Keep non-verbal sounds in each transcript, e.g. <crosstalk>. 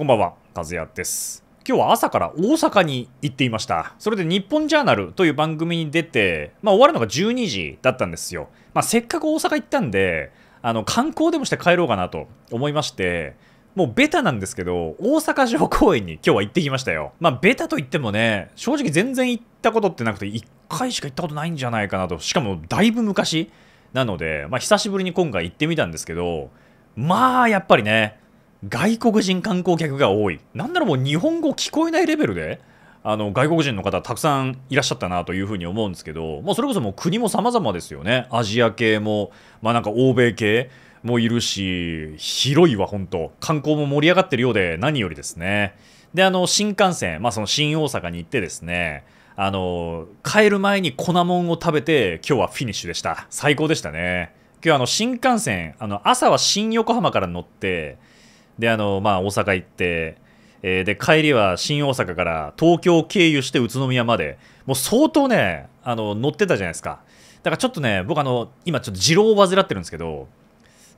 こんばんは、和也です。今日は朝から大阪に行っていました。それで日本ジャーナルという番組に出て、まあ終わるのが12時だったんですよ。まあせっかく大阪行ったんで、あの観光でもして帰ろうかなと思いまして、もうベタなんですけど、大阪城公園に今日は行ってきましたよ。まあベタと言ってもね、正直全然行ったことってなくて、1回しか行ったことないんじゃないかなと。しかもだいぶ昔なので、まあ久しぶりに今回行ってみたんですけど、まあやっぱりね、外国人観光客が多い。なんならもう日本語聞こえないレベルで、あの外国人の方たくさんいらっしゃったなというふうに思うんですけど、まあ、それこそもう国も様々ですよねアジア系も、まあ、なんか欧米系もいるし広いわ本当観光も盛り上がってるようで何よりですねであの新幹線、まあ、その新大阪に行ってですねあの帰る前に粉もんを食べて今日はフィニッシュでした最高でしたね今日あの新幹線あの朝は新横浜から乗ってであの、まあ、大阪行って、えー、で帰りは新大阪から東京経由して宇都宮までもう相当ねあの乗ってたじゃないですかだからちょっとね僕あの今ちょっと持論を患ってるんですけど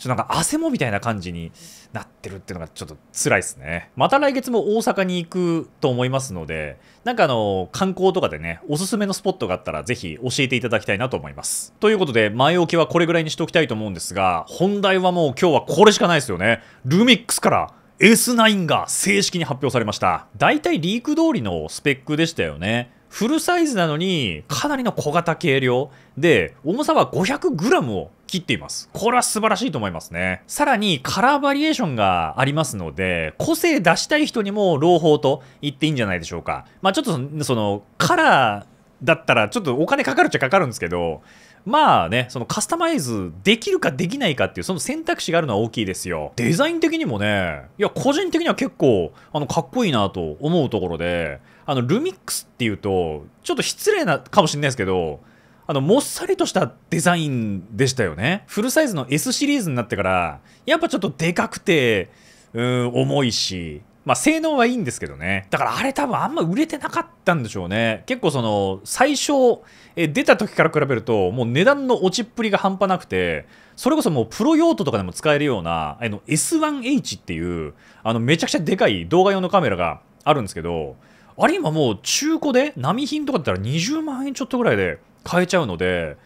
ちょっとなんか汗もみたいな感じになってるっていうのがちょっと辛いですね。また来月も大阪に行くと思いますので、なんかあの、観光とかでね、おすすめのスポットがあったらぜひ教えていただきたいなと思います。ということで、前置きはこれぐらいにしておきたいと思うんですが、本題はもう今日はこれしかないですよね。ルミックスから S9 が正式に発表されました。大体リーク通りのスペックでしたよね。フルサイズなのにかなりの小型軽量で重さは 500g を切っています。これは素晴らしいと思いますね。さらにカラーバリエーションがありますので、個性出したい人にも朗報と言っていいんじゃないでしょうか。まあちょっとそのカラーだったらちょっとお金かかるっちゃかかるんですけど、まあね、そのカスタマイズできるかできないかっていうその選択肢があるのは大きいですよ。デザイン的にもね、いや、個人的には結構、あの、かっこいいなと思うところで、あの、ルミックスっていうと、ちょっと失礼なかもしれないですけど、あの、もっさりとしたデザインでしたよね。フルサイズの S シリーズになってから、やっぱちょっとでかくて、うん、重いし、まあ、性能はいいんですけどね。だからあれ多分あんま売れてなかったんでしょうね。結構その、最初、え出た時から比べると、もう値段の落ちっぷりが半端なくて、それこそもうプロ用途とかでも使えるような、あの S1H っていう、あのめちゃくちゃでかい動画用のカメラがあるんですけど、あれ今もう中古で、並品とかだったら20万円ちょっとぐらいで変えちゃうので、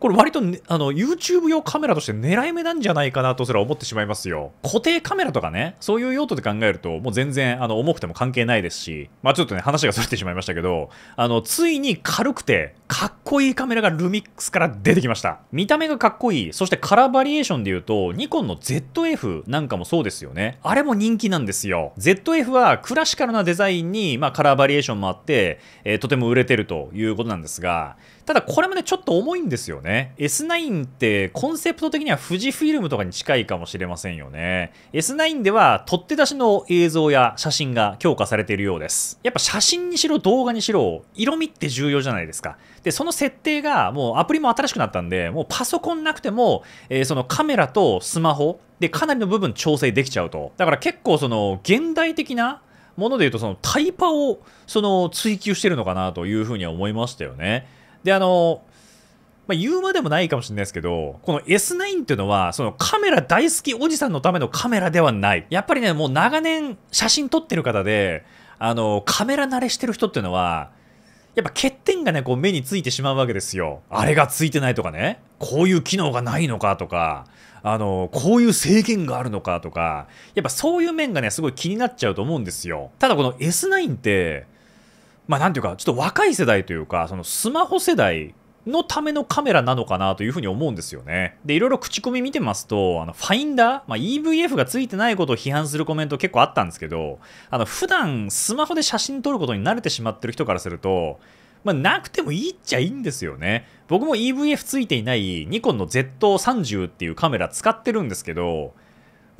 これ割と、ね、あの YouTube 用カメラとして狙い目なんじゃないかなとすら思ってしまいますよ。固定カメラとかね、そういう用途で考えると、もう全然あの重くても関係ないですし、まあちょっとね、話が逸れてしまいましたけど、あの、ついに軽くて、かっこいいカメラがルミックスから出てきました。見た目がかっこいい、そしてカラーバリエーションで言うと、ニコンの ZF なんかもそうですよね。あれも人気なんですよ。ZF はクラシカルなデザインに、まあカラーバリエーションもあって、えー、とても売れてるということなんですが、ただこれもね、ちょっと重いんですよね。S9 ってコンセプト的には富士フィルムとかに近いかもしれませんよね。S9 では取っ手出しの映像や写真が強化されているようです。やっぱ写真にしろ動画にしろ、色味って重要じゃないですか。で、その設定がもうアプリも新しくなったんで、もうパソコンなくても、えー、そのカメラとスマホでかなりの部分調整できちゃうと。だから結構その現代的なもので言うとそのタイパをその追求してるのかなというふうには思いましたよね。で、あの、まあ、言うまでもないかもしれないですけど、この S9 っていうのは、そのカメラ大好きおじさんのためのカメラではない。やっぱりね、もう長年写真撮ってる方で、あの、カメラ慣れしてる人っていうのは、やっぱ欠点がね、こう目についてしまうわけですよ。あれがついてないとかね、こういう機能がないのかとか、あの、こういう制限があるのかとか、やっぱそういう面がね、すごい気になっちゃうと思うんですよ。ただこの S9 って、まあ、なんていうか、ちょっと若い世代というか、そのスマホ世代のためのカメラなのかなというふうに思うんですよね。で、いろいろ口コミ見てますと、あの、ファインダー、まあ、EVF が付いてないことを批判するコメント結構あったんですけど、あの、普段スマホで写真撮ることに慣れてしまってる人からすると、まあ、なくてもいいっちゃいいんですよね。僕も EVF 付いていないニコンの Z30 っていうカメラ使ってるんですけど、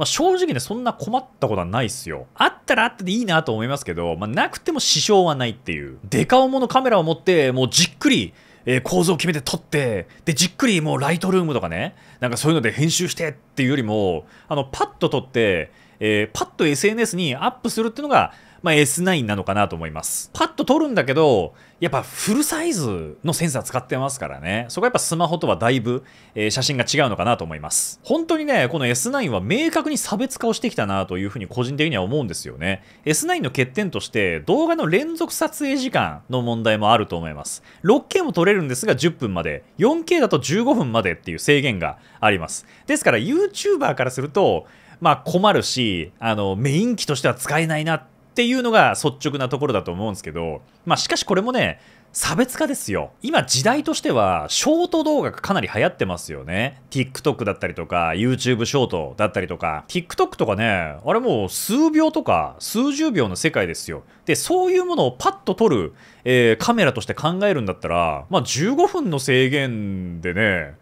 まあ、正直ね、そんな困ったことはないっすよ。あったらあってでいいなと思いますけど、まあ、なくても支障はないっていう。デカものカメラを持って、もうじっくり、えー、構造を決めて撮って、で、じっくりもうライトルームとかね、なんかそういうので編集してっていうよりも、あの、パッと撮って、えー、パッと SNS にアップするっていうのが、まあ、S9 なのかなと思います。パッと撮るんだけど、やっぱフルサイズのセンサー使ってますからね。そこはやっぱスマホとはだいぶ、えー、写真が違うのかなと思います。本当にね、この S9 は明確に差別化をしてきたなというふうに個人的には思うんですよね。S9 の欠点として、動画の連続撮影時間の問題もあると思います。6K も撮れるんですが10分まで、4K だと15分までっていう制限があります。ですから YouTuber からすると、まあ困るし、あの、メイン機としては使えないなってっていうのが率直なところだと思うんですけど、まあしかしこれもね、差別化ですよ。今時代としてはショート動画がかなり流行ってますよね。TikTok だったりとか YouTube ショートだったりとか TikTok とかね、あれもう数秒とか数十秒の世界ですよ。で、そういうものをパッと撮る、えー、カメラとして考えるんだったら、まあ15分の制限でね、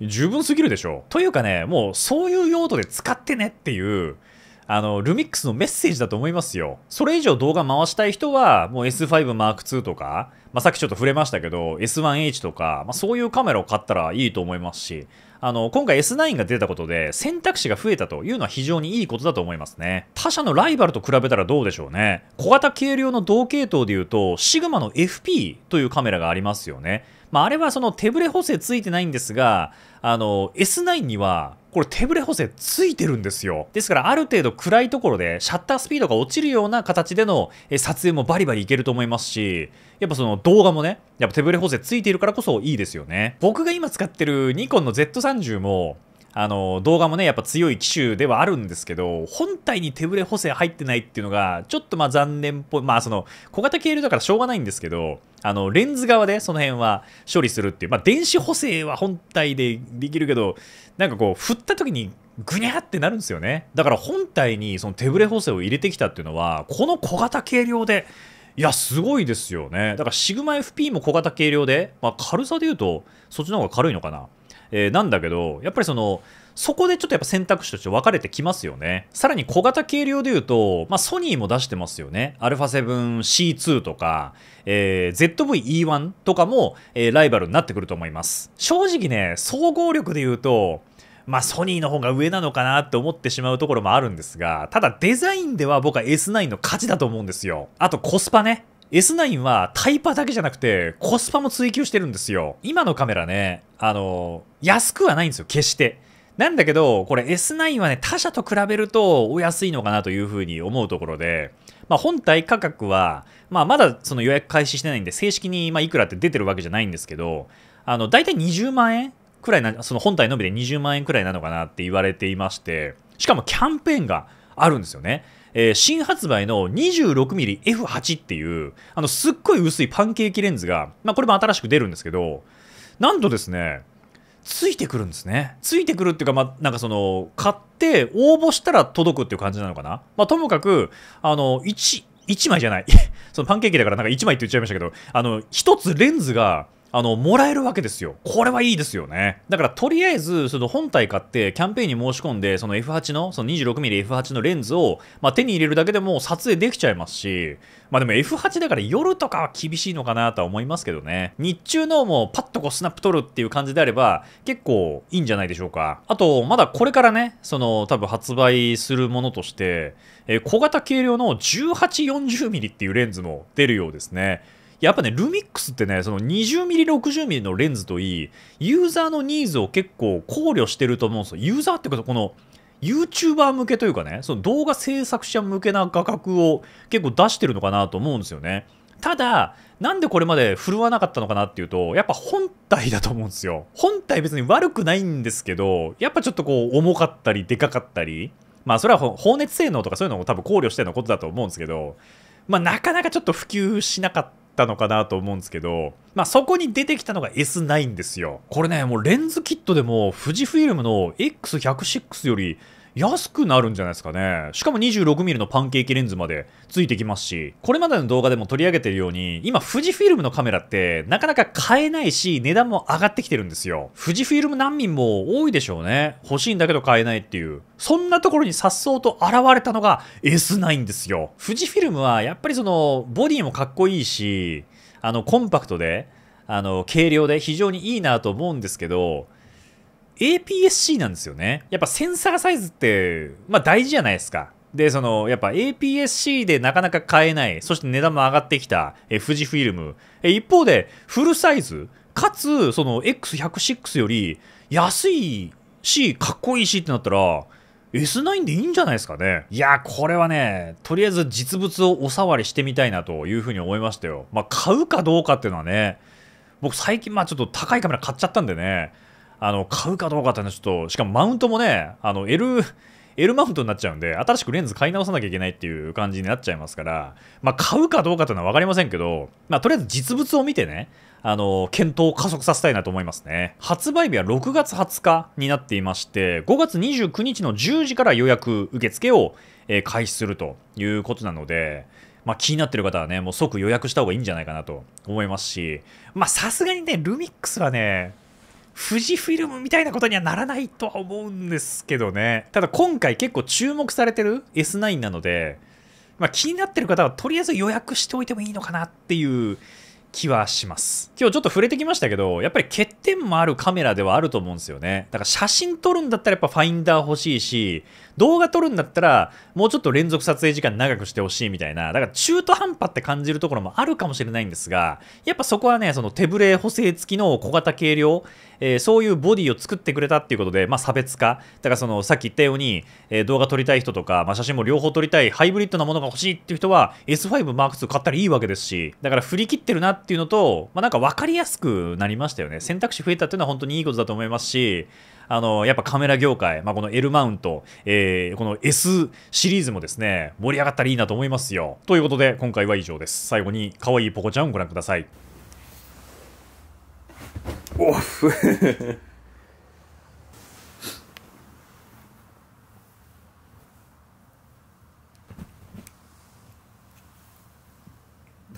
十分すぎるでしょ。というかね、もうそういう用途で使ってねっていうあの、ルミックスのメッセージだと思いますよ。それ以上動画回したい人は、もう S5M2 とか、まあ、さっきちょっと触れましたけど、S1H とか、まあ、そういうカメラを買ったらいいと思いますし、あの、今回 S9 が出たことで選択肢が増えたというのは非常にいいことだと思いますね。他社のライバルと比べたらどうでしょうね。小型軽量の同系統で言うと、シグマの FP というカメラがありますよね。まあ、あれはその手ブレ補正ついてないんですが、あの、S9 にはこれ手ブレ補正ついてるんですよ。ですからある程度暗いところでシャッタースピードが落ちるような形での撮影もバリバリいけると思いますし、やっぱその動画もね、やっぱ手ブレ補正ついているからこそいいですよね。僕が今使ってるニコンの Z30 も、あの動画もねやっぱ強い機種ではあるんですけど本体に手ぶれ補正入ってないっていうのがちょっとまあ残念っぽいまあその小型軽量だからしょうがないんですけどあのレンズ側でその辺は処理するっていうまあ電子補正は本体でできるけどなんかこう振った時にぐにゃってなるんですよねだから本体にその手ぶれ補正を入れてきたっていうのはこの小型軽量でいやすごいですよねだからシグマ FP も小型軽量で、まあ、軽さで言うとそっちの方が軽いのかなえー、なんだけど、やっぱりその、そこでちょっとやっぱ選択肢として分かれてきますよね。さらに小型軽量で言うと、まあ、ソニーも出してますよね。α7C2 とか、えー、ZV-E1 とかも、えー、ライバルになってくると思います。正直ね、総合力で言うと、まあ、ソニーの方が上なのかなって思ってしまうところもあるんですが、ただデザインでは僕は S9 の価値だと思うんですよ。あとコスパね。S9 はタイパだけじゃなくてコスパも追求してるんですよ。今のカメラね、あの、安くはないんですよ、決して。なんだけど、これ S9 はね、他社と比べるとお安いのかなというふうに思うところで、まあ、本体価格は、まあ、まだその予約開始してないんで、正式にまいくらって出てるわけじゃないんですけど、あの、大体20万円くらいな、その本体のみで20万円くらいなのかなって言われていまして、しかもキャンペーンがあるんですよね。えー、新発売の 26mmF8 っていう、あの、すっごい薄いパンケーキレンズが、まあ、これも新しく出るんですけど、なんとですね、ついてくるんですね。ついてくるっていうか、まあ、なんかその、買って応募したら届くっていう感じなのかな。まあ、ともかく、あの、1、1枚じゃない。<laughs> そのパンケーキだからなんか1枚って言っちゃいましたけど、あの、1つレンズが、あの、もらえるわけですよ。これはいいですよね。だから、とりあえず、その本体買って、キャンペーンに申し込んで、その F8 の、その 26mmF8 のレンズを、まあ、手に入れるだけでも撮影できちゃいますし、まあでも F8 だから夜とかは厳しいのかなとは思いますけどね。日中のもうパッとこうスナップ撮るっていう感じであれば、結構いいんじゃないでしょうか。あと、まだこれからね、その多分発売するものとして、えー、小型軽量の 1840mm っていうレンズも出るようですね。やっぱね、ルミックスってね、その 20mm60mm のレンズといい、ユーザーのニーズを結構考慮してると思うんですよ。ユーザーってこと、この、YouTuber 向けというかね、その動画制作者向けな画角を結構出してるのかなと思うんですよね。ただ、なんでこれまで振るわなかったのかなっていうと、やっぱ本体だと思うんですよ。本体別に悪くないんですけど、やっぱちょっとこう重かったりでかかったり、まあそれは放熱性能とかそういうのも多分考慮してのことだと思うんですけど、まあなかなかちょっと普及しなかったのかなと思うんですけど、まあ、そこに出てきたのが S9 ですよこれねもうレンズキットでも富士フイルムの X106 より安くなるんじゃないですかね。しかも 26mm のパンケーキレンズまでついてきますし、これまでの動画でも取り上げてるように、今富士フィルムのカメラってなかなか買えないし、値段も上がってきてるんですよ。富士フィルム難民も多いでしょうね。欲しいんだけど買えないっていう。そんなところに颯爽と現れたのが S9 ですよ。富士フィルムはやっぱりその、ボディもかっこいいし、あの、コンパクトで、あの、軽量で非常にいいなと思うんですけど、APS-C なんですよね。やっぱセンサーサイズって、まあ大事じゃないですか。で、その、やっぱ APS-C でなかなか買えない、そして値段も上がってきた、え富士フィルム。え一方で、フルサイズ、かつ、その X106 より安いし、かっこいいしってなったら、S9 でいいんじゃないですかね。いや、これはね、とりあえず実物をお触りしてみたいなというふうに思いましたよ。まあ、買うかどうかっていうのはね、僕最近、まあちょっと高いカメラ買っちゃったんでね、あの、買うかどうかってのはちょっと、しかもマウントもね、あの、L、L マウントになっちゃうんで、新しくレンズ買い直さなきゃいけないっていう感じになっちゃいますから、まあ、買うかどうかというのは分かりませんけど、まあ、とりあえず実物を見てね、あの、検討を加速させたいなと思いますね。発売日は6月20日になっていまして、5月29日の10時から予約受付を、えー、開始するということなので、まあ、気になってる方はね、もう即予約した方がいいんじゃないかなと思いますし、まあ、さすがにね、ルミックスはね、富士フィルムみたいなことにはならないとは思うんですけどね。ただ今回結構注目されてる S9 なので、まあ、気になってる方はとりあえず予約しておいてもいいのかなっていう気はします。今日ちょっと触れてきましたけど、やっぱり欠点もあるカメラではあると思うんですよね。だから写真撮るんだったらやっぱファインダー欲しいし、動画撮るんだったらもうちょっと連続撮影時間長くしてほしいみたいな、だから中途半端って感じるところもあるかもしれないんですが、やっぱそこはね、その手ブレ補正付きの小型軽量えー、そういうボディを作ってくれたっていうことで、まあ、差別化だからそのさっき言ったように、えー、動画撮りたい人とか、まあ、写真も両方撮りたいハイブリッドなものが欲しいっていう人は S5M2 買ったらいいわけですしだから振り切ってるなっていうのと、まあ、なんか分かりやすくなりましたよね選択肢増えたっていうのは本当にいいことだと思いますしあのやっぱカメラ業界、まあ、この L マウント、えー、この S シリーズもですね盛り上がったらいいなと思いますよということで今回は以上です最後に可愛いポコちゃんをご覧くださいオ <laughs> フ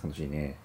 楽しいね